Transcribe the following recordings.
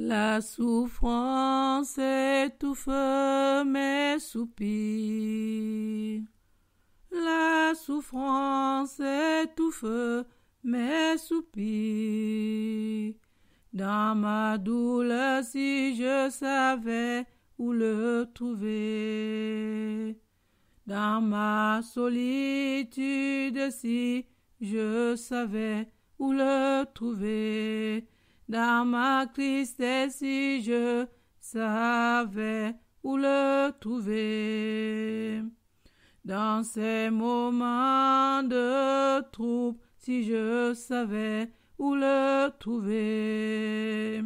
La souffrance étouffe mes soupirs. La souffrance étouffe mes soupirs. Dans ma douleur, si je savais où le trouver. Dans ma solitude, si je savais où le trouver dans ma tristesse, si je savais où le trouver. Dans ces moments de troupe si je savais où le trouver.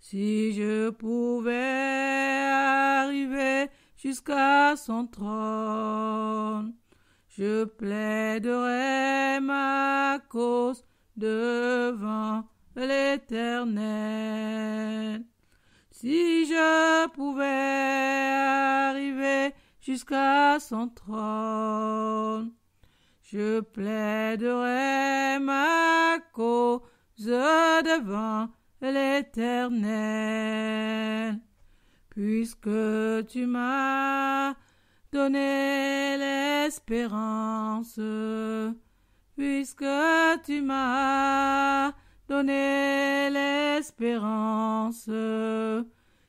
Si je pouvais arriver jusqu'à son trône, je plaiderais ma cause devant l'Éternel. Si je pouvais arriver jusqu'à son trône, je plaiderais ma cause devant l'Éternel. Puisque tu m'as donné l'espérance, puisque tu m'as donner l'espérance.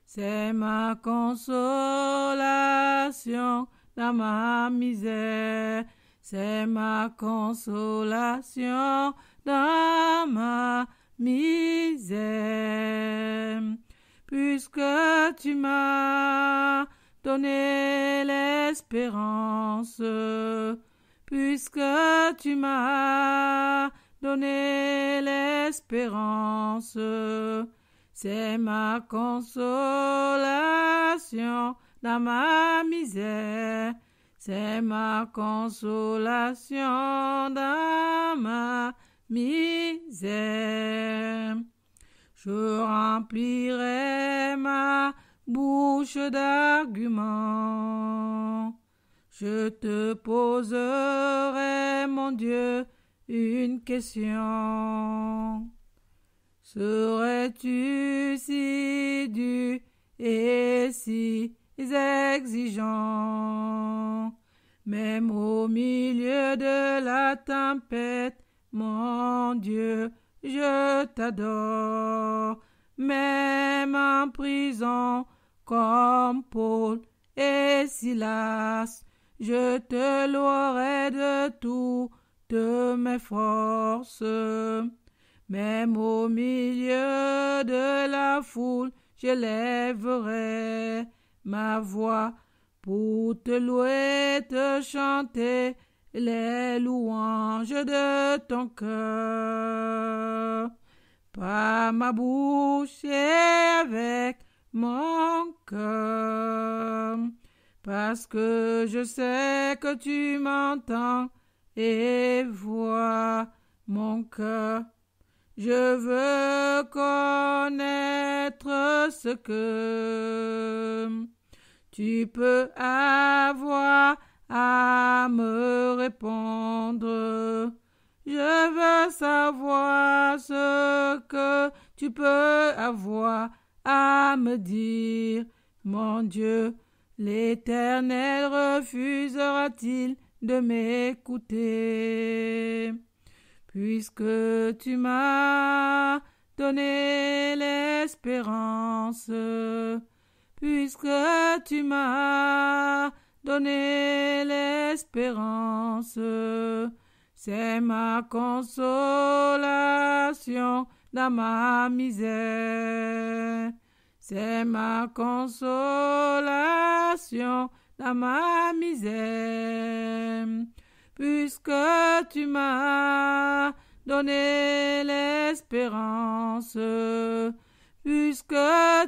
C'est ma consolation dans ma misère. C'est ma consolation dans ma misère. Puisque tu m'as donné l'espérance, puisque tu m'as donner l'espérance. C'est ma consolation dans ma misère. C'est ma consolation dans ma misère. Je remplirai ma bouche d'arguments. Je te poserai, mon Dieu, une question. Serais-tu si dû et si exigeant, même au milieu de la tempête, mon Dieu, je t'adore, même en prison, comme Paul et Silas, je te louerai de tout de mes forces. Même au milieu de la foule, j'élèverai ma voix pour te louer, te chanter les louanges de ton cœur. Par ma bouche et avec mon cœur, parce que je sais que tu m'entends et vois mon cœur. Je veux connaître ce que tu peux avoir à me répondre. Je veux savoir ce que tu peux avoir à me dire. Mon Dieu, l'Éternel refusera-t-il de m'écouter. Puisque tu m'as donné l'espérance, puisque tu m'as donné l'espérance, c'est ma consolation dans ma misère, c'est ma consolation dans ma misère, puisque tu m'as donné l'espérance, puisque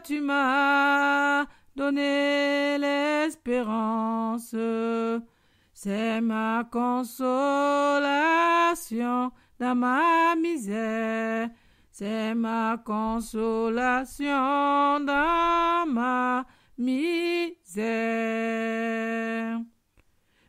tu m'as donné l'espérance, c'est ma consolation dans ma misère, c'est ma consolation dans ma misère.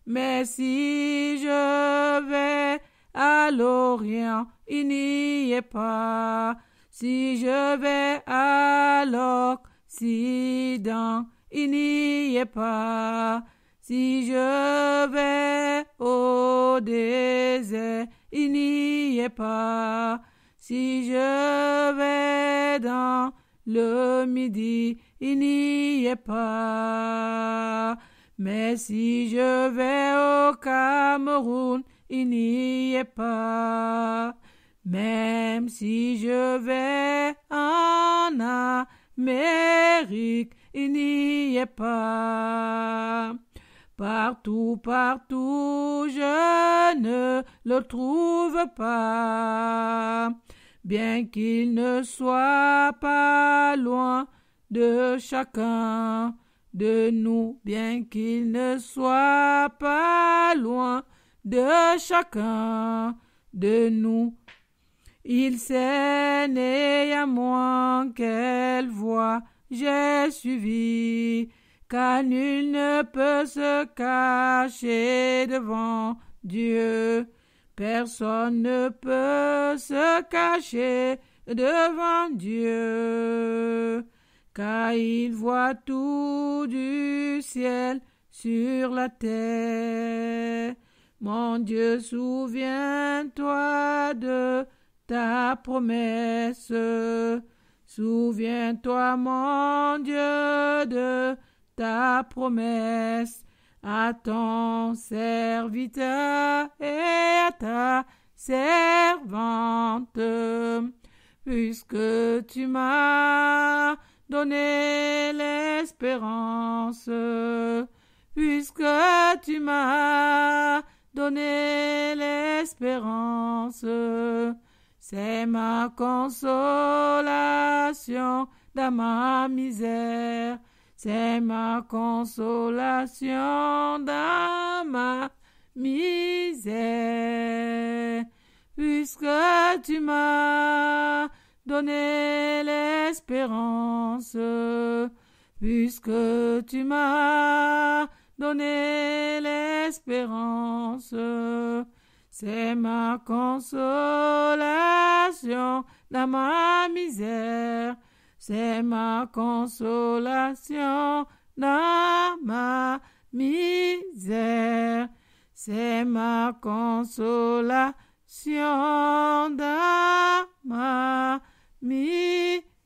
Mais si je vais à l'Orient, il n'y est pas. Si je vais à l'Occident, il n'y est pas. Si je vais au désert, il n'y est pas. Si je vais dans le midi, il n'y est pas. Mais si je vais au Cameroun, il n'y est pas. Même si je vais en Amérique, il n'y est pas. Partout, partout, je ne le trouve pas bien qu'il ne soit pas loin de chacun de nous, bien qu'il ne soit pas loin de chacun de nous. Il sait moi, quelle voie j'ai suivi, car nul ne peut se cacher devant Dieu. Personne ne peut se cacher devant Dieu, car il voit tout du ciel sur la terre. Mon Dieu, souviens-toi de ta promesse. Souviens-toi, mon Dieu, de ta promesse à ton serviteur et à ta servante, puisque tu m'as donné l'espérance, puisque tu m'as donné l'espérance, c'est ma consolation dans ma misère c'est ma consolation dans ma misère, puisque tu m'as donné l'espérance, puisque tu m'as donné l'espérance. C'est ma consolation dans ma misère c'est ma consolation dans ma misère, c'est ma consolation dans ma misère.